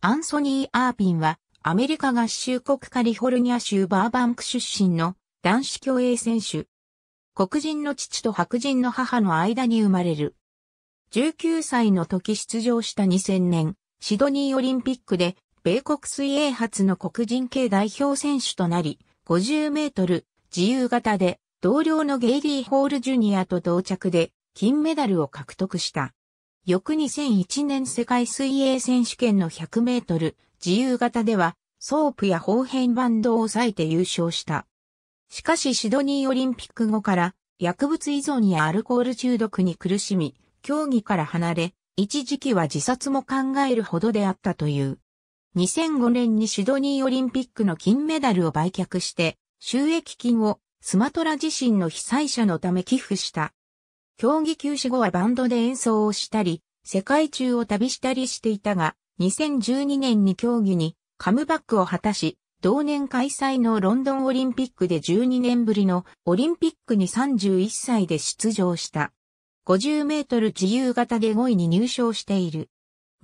アンソニー・アーピンは、アメリカ合衆国カリフォルニア州バーバンク出身の男子競泳選手。黒人の父と白人の母の間に生まれる。19歳の時出場した2000年、シドニーオリンピックで、米国水泳初の黒人系代表選手となり、50メートル自由形で同僚のゲイリー・ホール・ジュニアと同着で金メダルを獲得した。翌2001年世界水泳選手権の100メートル自由形ではソープや方変バンドを抑えて優勝した。しかしシドニーオリンピック後から薬物依存やアルコール中毒に苦しみ、競技から離れ、一時期は自殺も考えるほどであったという。2005年にシドニーオリンピックの金メダルを売却して、収益金をスマトラ自身の被災者のため寄付した。競技休止後はバンドで演奏をしたり、世界中を旅したりしていたが、2012年に競技にカムバックを果たし、同年開催のロンドンオリンピックで12年ぶりのオリンピックに31歳で出場した。50メートル自由形で5位に入賞している。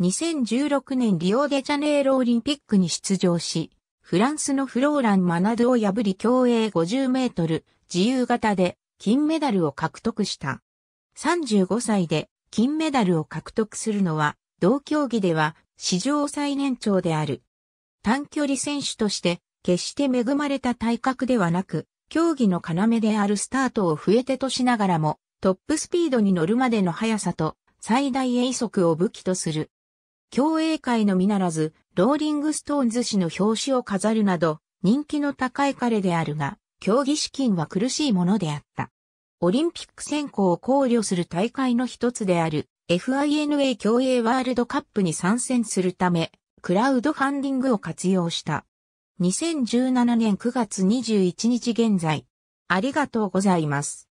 2016年リオデジャネイロオリンピックに出場し、フランスのフローラン・マナドを破り競泳50メートル自由形で金メダルを獲得した。35歳で金メダルを獲得するのは、同競技では史上最年長である。短距離選手として決して恵まれた体格ではなく、競技の要であるスタートを増えてとしながらも、トップスピードに乗るまでの速さと最大遠速を武器とする。競泳界のみならず、ローリングストーンズ氏の表紙を飾るなど、人気の高い彼であるが、競技資金は苦しいものであった。オリンピック選考を考慮する大会の一つである FINA 競泳ワールドカップに参戦するため、クラウドファンディングを活用した。2017年9月21日現在、ありがとうございます。